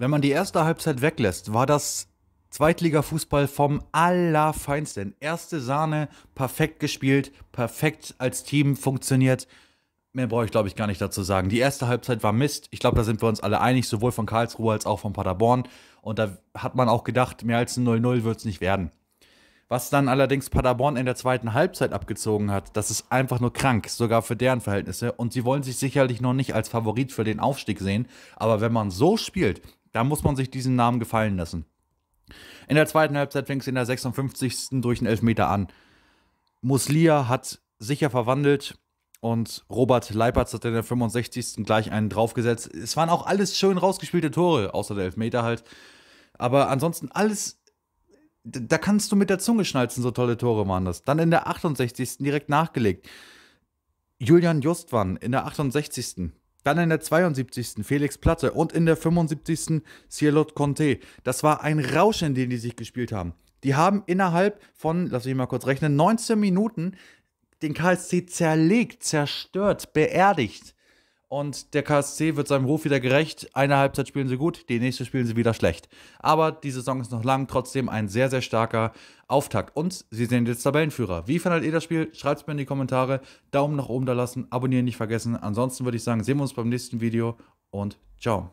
Wenn man die erste Halbzeit weglässt, war das Zweitligafußball vom Allerfeinsten. Erste Sahne, perfekt gespielt, perfekt als Team funktioniert. Mehr brauche ich, glaube ich, gar nicht dazu sagen. Die erste Halbzeit war Mist. Ich glaube, da sind wir uns alle einig, sowohl von Karlsruhe als auch von Paderborn. Und da hat man auch gedacht, mehr als ein 0-0 wird es nicht werden. Was dann allerdings Paderborn in der zweiten Halbzeit abgezogen hat, das ist einfach nur krank, sogar für deren Verhältnisse. Und sie wollen sich sicherlich noch nicht als Favorit für den Aufstieg sehen. Aber wenn man so spielt, da muss man sich diesen Namen gefallen lassen. In der zweiten Halbzeit fing es in der 56. durch den Elfmeter an. Muslia hat sicher verwandelt und Robert Leipertz hat in der 65. gleich einen draufgesetzt. Es waren auch alles schön rausgespielte Tore, außer der Elfmeter halt. Aber ansonsten alles, da kannst du mit der Zunge schnalzen, so tolle Tore waren das. Dann in der 68. direkt nachgelegt. Julian Justwan in der 68. Dann in der 72. Felix Platte und in der 75. Cielot Conte. Das war ein Rausch, in den die sich gespielt haben. Die haben innerhalb von, lass mich mal kurz rechnen, 19 Minuten den KSC zerlegt, zerstört, beerdigt. Und der KSC wird seinem Ruf wieder gerecht. Eine Halbzeit spielen sie gut, die nächste spielen sie wieder schlecht. Aber die Saison ist noch lang, trotzdem ein sehr, sehr starker Auftakt. Und sie sind jetzt Tabellenführer. Wie fandet ihr das Spiel? Schreibt es mir in die Kommentare. Daumen nach oben da lassen, abonnieren nicht vergessen. Ansonsten würde ich sagen, sehen wir uns beim nächsten Video und ciao.